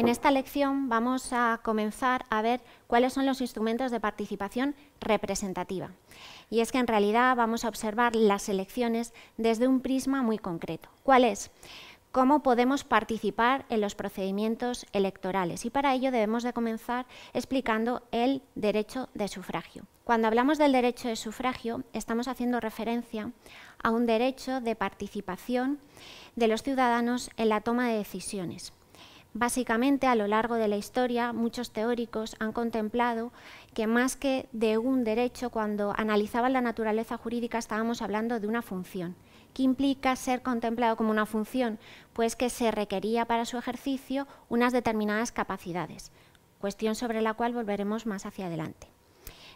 En esta lección vamos a comenzar a ver cuáles son los instrumentos de participación representativa. Y es que en realidad vamos a observar las elecciones desde un prisma muy concreto. ¿Cuál es? cómo podemos participar en los procedimientos electorales y para ello debemos de comenzar explicando el derecho de sufragio. Cuando hablamos del derecho de sufragio estamos haciendo referencia a un derecho de participación de los ciudadanos en la toma de decisiones. Básicamente, a lo largo de la historia, muchos teóricos han contemplado que más que de un derecho, cuando analizaban la naturaleza jurídica estábamos hablando de una función. ¿Qué implica ser contemplado como una función? Pues que se requería para su ejercicio unas determinadas capacidades, cuestión sobre la cual volveremos más hacia adelante.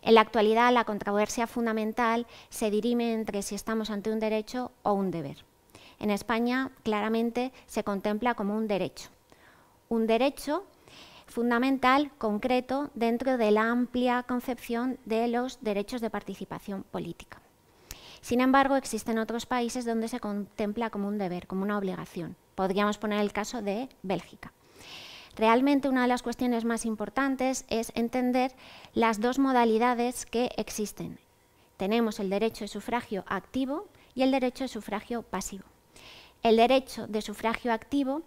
En la actualidad, la controversia fundamental se dirime entre si estamos ante un derecho o un deber. En España, claramente, se contempla como un derecho un derecho fundamental, concreto, dentro de la amplia concepción de los derechos de participación política. Sin embargo, existen otros países donde se contempla como un deber, como una obligación. Podríamos poner el caso de Bélgica. Realmente una de las cuestiones más importantes es entender las dos modalidades que existen. Tenemos el derecho de sufragio activo y el derecho de sufragio pasivo. El derecho de sufragio activo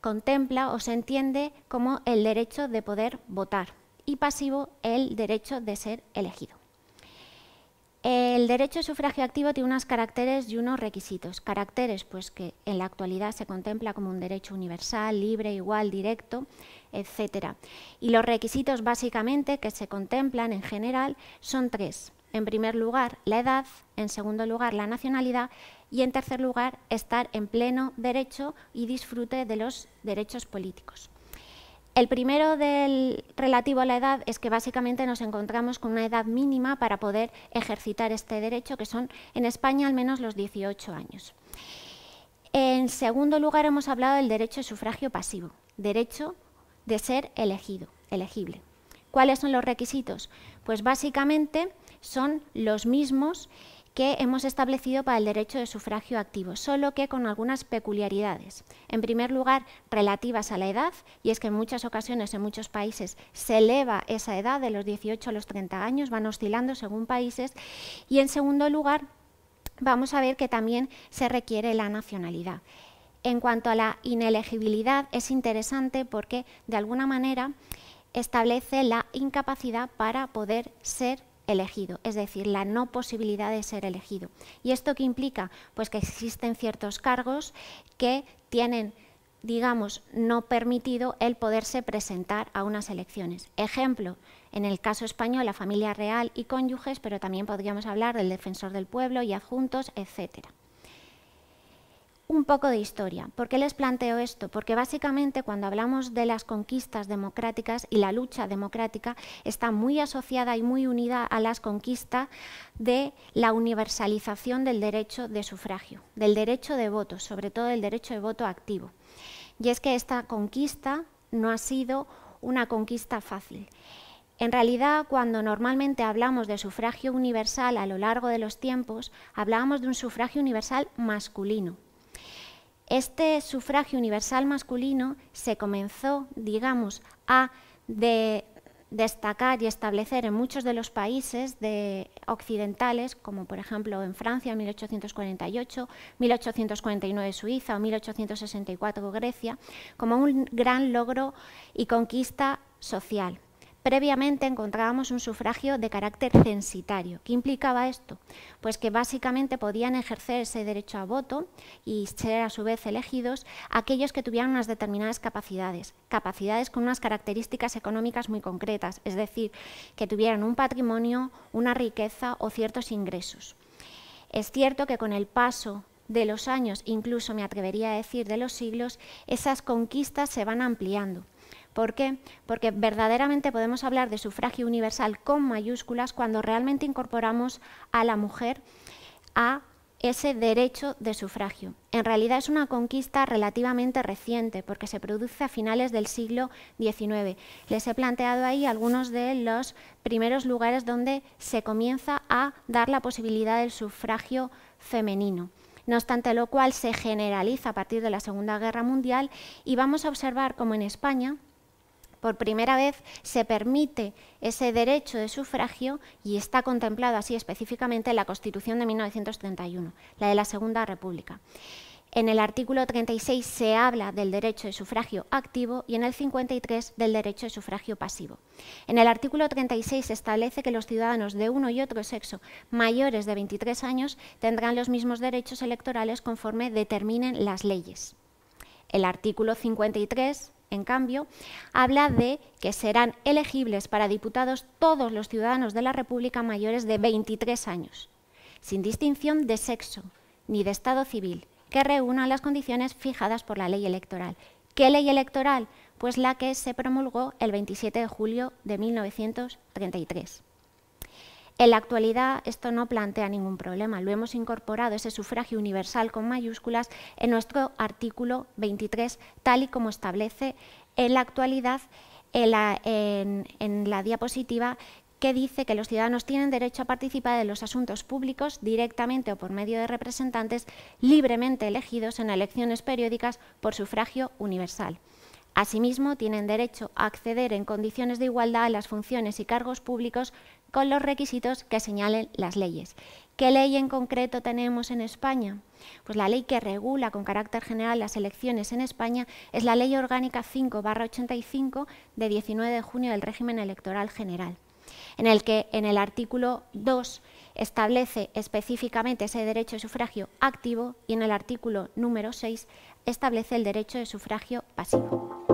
contempla o se entiende como el derecho de poder votar y pasivo el derecho de ser elegido. El derecho de sufragio activo tiene unos caracteres y unos requisitos. Caracteres, pues que en la actualidad se contempla como un derecho universal, libre, igual, directo, etc. Y los requisitos básicamente que se contemplan en general son tres. En primer lugar, la edad, en segundo lugar, la nacionalidad y, en tercer lugar, estar en pleno derecho y disfrute de los derechos políticos. El primero relativo a la edad es que básicamente nos encontramos con una edad mínima para poder ejercitar este derecho, que son en España al menos los 18 años. En segundo lugar, hemos hablado del derecho de sufragio pasivo, derecho de ser elegido, elegible. ¿Cuáles son los requisitos? Pues básicamente son los mismos que hemos establecido para el derecho de sufragio activo, solo que con algunas peculiaridades. En primer lugar, relativas a la edad, y es que en muchas ocasiones en muchos países se eleva esa edad de los 18 a los 30 años, van oscilando según países, y en segundo lugar, vamos a ver que también se requiere la nacionalidad. En cuanto a la inelegibilidad, es interesante porque de alguna manera establece la incapacidad para poder ser elegido, es decir, la no posibilidad de ser elegido. ¿Y esto qué implica? Pues que existen ciertos cargos que tienen digamos, no permitido el poderse presentar a unas elecciones. Ejemplo, en el caso español, la familia real y cónyuges, pero también podríamos hablar del defensor del pueblo y adjuntos, etcétera un poco de historia. ¿Por qué les planteo esto? Porque básicamente cuando hablamos de las conquistas democráticas y la lucha democrática está muy asociada y muy unida a las conquistas de la universalización del derecho de sufragio, del derecho de voto, sobre todo el derecho de voto activo. Y es que esta conquista no ha sido una conquista fácil. En realidad, cuando normalmente hablamos de sufragio universal a lo largo de los tiempos, hablábamos de un sufragio universal masculino, este sufragio universal masculino se comenzó, digamos, a destacar y establecer en muchos de los países occidentales, como por ejemplo en Francia en 1848, 1849 Suiza o 1864 Grecia, como un gran logro y conquista social. Previamente encontrábamos un sufragio de carácter censitario. ¿Qué implicaba esto? Pues que básicamente podían ejercer ese derecho a voto y ser a su vez elegidos aquellos que tuvieran unas determinadas capacidades, capacidades con unas características económicas muy concretas, es decir, que tuvieran un patrimonio, una riqueza o ciertos ingresos. Es cierto que con el paso de los años, incluso me atrevería a decir de los siglos, esas conquistas se van ampliando. ¿Por qué? Porque verdaderamente podemos hablar de sufragio universal con mayúsculas cuando realmente incorporamos a la mujer a ese derecho de sufragio. En realidad es una conquista relativamente reciente porque se produce a finales del siglo XIX. Les he planteado ahí algunos de los primeros lugares donde se comienza a dar la posibilidad del sufragio femenino. No obstante lo cual se generaliza a partir de la Segunda Guerra Mundial y vamos a observar como en España por primera vez se permite ese derecho de sufragio y está contemplado así específicamente en la Constitución de 1931, la de la Segunda República. En el artículo 36 se habla del derecho de sufragio activo y en el 53 del derecho de sufragio pasivo. En el artículo 36 se establece que los ciudadanos de uno y otro sexo mayores de 23 años tendrán los mismos derechos electorales conforme determinen las leyes. El artículo 53 en cambio, habla de que serán elegibles para diputados todos los ciudadanos de la República mayores de 23 años, sin distinción de sexo ni de estado civil, que reúnan las condiciones fijadas por la ley electoral. ¿Qué ley electoral? Pues la que se promulgó el 27 de julio de 1933. En la actualidad esto no plantea ningún problema. Lo hemos incorporado, ese sufragio universal con mayúsculas, en nuestro artículo 23, tal y como establece en la actualidad en la, diapositiva que dice que los ciudadanos tienen derecho a participar en los asuntos públicos directamente o por medio de representantes libremente elegidos en elecciones periódicas por sufragio universal. Asimismo, tienen derecho a acceder en condiciones de igualdad a las funciones y cargos públicos con los requisitos que señalen las leyes. ¿Qué ley en concreto tenemos en España? Pues la ley que regula con carácter general las elecciones en España es la Ley Orgánica 5-85 de 19 de junio del régimen electoral general, en el que en el artículo 2 establece específicamente ese derecho de sufragio activo y en el artículo número 6 establece el derecho de sufragio pasivo.